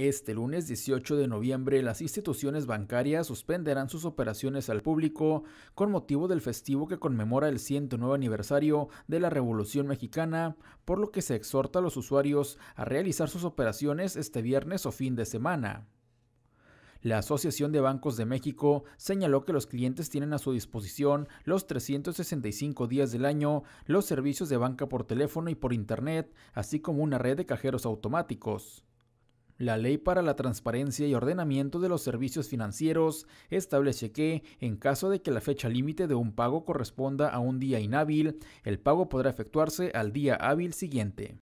Este lunes 18 de noviembre las instituciones bancarias suspenderán sus operaciones al público con motivo del festivo que conmemora el 109 aniversario de la Revolución Mexicana, por lo que se exhorta a los usuarios a realizar sus operaciones este viernes o fin de semana. La Asociación de Bancos de México señaló que los clientes tienen a su disposición los 365 días del año los servicios de banca por teléfono y por Internet, así como una red de cajeros automáticos. La Ley para la Transparencia y Ordenamiento de los Servicios Financieros establece que, en caso de que la fecha límite de un pago corresponda a un día inhábil, el pago podrá efectuarse al día hábil siguiente.